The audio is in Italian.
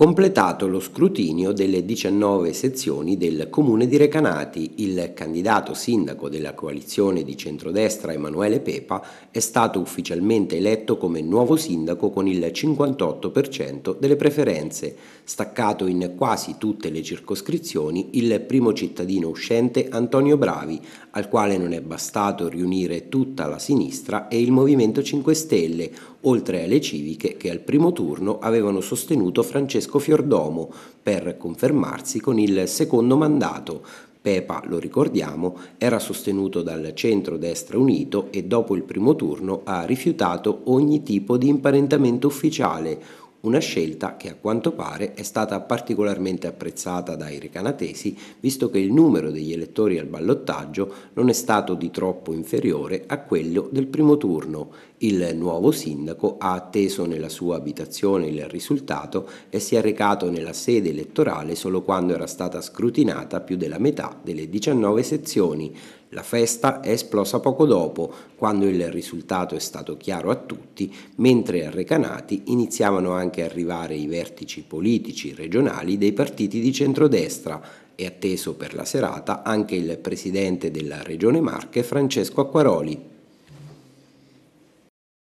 Completato lo scrutinio delle 19 sezioni del comune di Recanati, il candidato sindaco della coalizione di centrodestra Emanuele Pepa è stato ufficialmente eletto come nuovo sindaco con il 58% delle preferenze, staccato in quasi tutte le circoscrizioni il primo cittadino uscente Antonio Bravi, al quale non è bastato riunire tutta la sinistra e il Movimento 5 Stelle, oltre alle civiche che al primo turno avevano sostenuto Francesco Francesco Fiordomo per confermarsi con il secondo mandato. Pepa, lo ricordiamo, era sostenuto dal centro-destra unito e dopo il primo turno ha rifiutato ogni tipo di imparentamento ufficiale, una scelta che a quanto pare è stata particolarmente apprezzata dai recanatesi, visto che il numero degli elettori al ballottaggio non è stato di troppo inferiore a quello del primo turno. Il nuovo sindaco ha atteso nella sua abitazione il risultato e si è recato nella sede elettorale solo quando era stata scrutinata più della metà delle 19 sezioni. La festa è esplosa poco dopo, quando il risultato è stato chiaro a tutti, mentre a Recanati iniziavano anche a arrivare i vertici politici regionali dei partiti di centrodestra e atteso per la serata anche il presidente della Regione Marche Francesco Acquaroli.